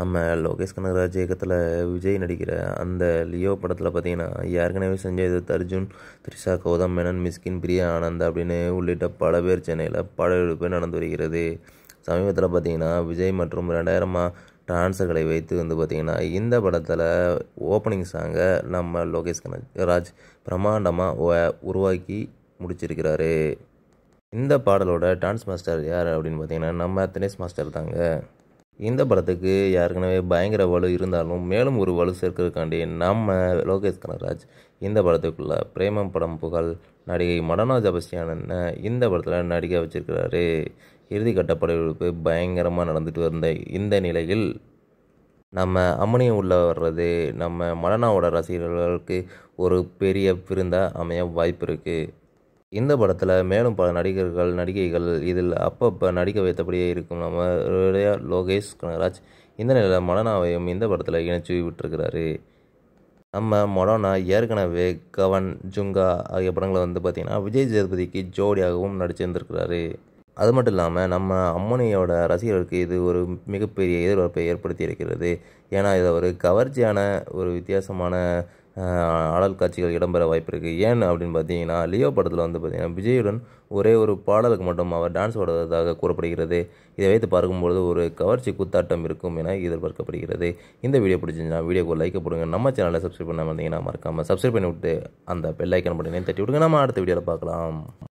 நம்ம லோகேஷ் கனகராஜ் இயக்கத்தில் விஜய் நடிக்கிற அந்த லியோ படத்தில் பார்த்தீங்கன்னா ஏற்கனவே செஞ்ச இது தர்ஜுன் த்ரிஷா கௌதம் மேனன் மிஸ்கின் பிரியா ஆனந்த் அப்படின்னு உள்ளிட்ட பல பேர் சென்னையில் படையெடுப்பு நடந்து வருகிறது சமீபத்தில் பார்த்தீங்கன்னா விஜய் மற்றும் ரெண்டாயிரமாக டான்ஸர்களை வைத்து வந்து பார்த்திங்கன்னா இந்த படத்தில் ஓப்பனிங் சாங்கை நம்ம லோகேஷ் கனகராஜ் பிரமாண்டமாக உருவாக்கி முடிச்சிருக்கிறாரு இந்த பாடலோட டான்ஸ் மாஸ்டர் யார் அப்படின்னு பார்த்தீங்கன்னா நம்ம தினேஷ் மாஸ்டர் தாங்க இந்த படத்துக்கு ஏற்கனவே பயங்கர வலு இருந்தாலும் மேலும் ஒரு வலு சேர்க்கறதுக்காண்டி நம்ம லோகேஷ் கனகராஜ் இந்த படத்துக்குள்ளே பிரேமம் படம் புகழ் நடிகை மடனா ஜபஸ்யானன் இந்த படத்தில் நடிக்க வச்சிருக்கிறாரு இறுதிக்கட்ட படையெடுப்பு பயங்கரமாக நடந்துட்டு வந்த இந்த நிலையில் நம்ம அம்மனியம் உள்ளே வர்றது நம்ம மடனாவோட ரசிகர்களுக்கு ஒரு பெரிய விருந்தாக அமைய வாய்ப்பு இருக்குது இந்த படத்தில் மேலும் பல நடிகர்கள் நடிகைகள் இதில் அப்பப்போ நடிக்க வைத்தபடியே இருக்கும் நம்ம லோகேஷ் கனகராஜ் இந்த நிலையில் மொடனாவையும் இந்த படத்தில் இணைச்சி விட்டுருக்கிறாரு நம்ம மொடோனா ஏற்கனவே கவன் ஜுங்கா ஆகிய படங்களை வந்து பார்த்திங்கன்னா விஜய் சேதுபதிக்கு ஜோடியாகவும் நடிச்சிருந்திருக்கிறாரு அது மட்டும் இல்லாமல் நம்ம அம்மனியோட ரசிகர்களுக்கு இது ஒரு மிகப்பெரிய எதிர்பார்ப்பை ஏற்படுத்தி இருக்கிறது ஏன்னா இதை ஒரு கவர்ச்சியான ஒரு வித்தியாசமான ஆடல் காட்சிகள் இடம்பெற வாய்ப்பு இருக்குது ஏன் அப்படின்னு பார்த்தீங்கன்னா லியோ படத்தில் வந்து பார்த்திங்கன்னா விஜயுடன் ஒரே ஒரு பாடலுக்கு மட்டும் அவர் டான்ஸ் ஆடுவதாக கூறப்படுகிறது இதை வைத்து பார்க்கும்பொழுது ஒரு கவர்ச்சி குத்தாட்டம் இருக்கும் என எதிர்பார்க்கப்படுகிறது இந்த வீடியோ பிடிச்சிருந்தா வீடியோக்கு லைக் போடுங்க நம்ம சேனலை சப்ஸ்கிரைப் பண்ண வந்தீங்கன்னா மறக்காமல் சப்ஸ்கிரைப் பண்ணி விட்டு அந்த பெல் ஐக்கன் பண்ணி தட்டி விடுங்க நம்ம அடுத்த வீடியோவில் பார்க்கலாம்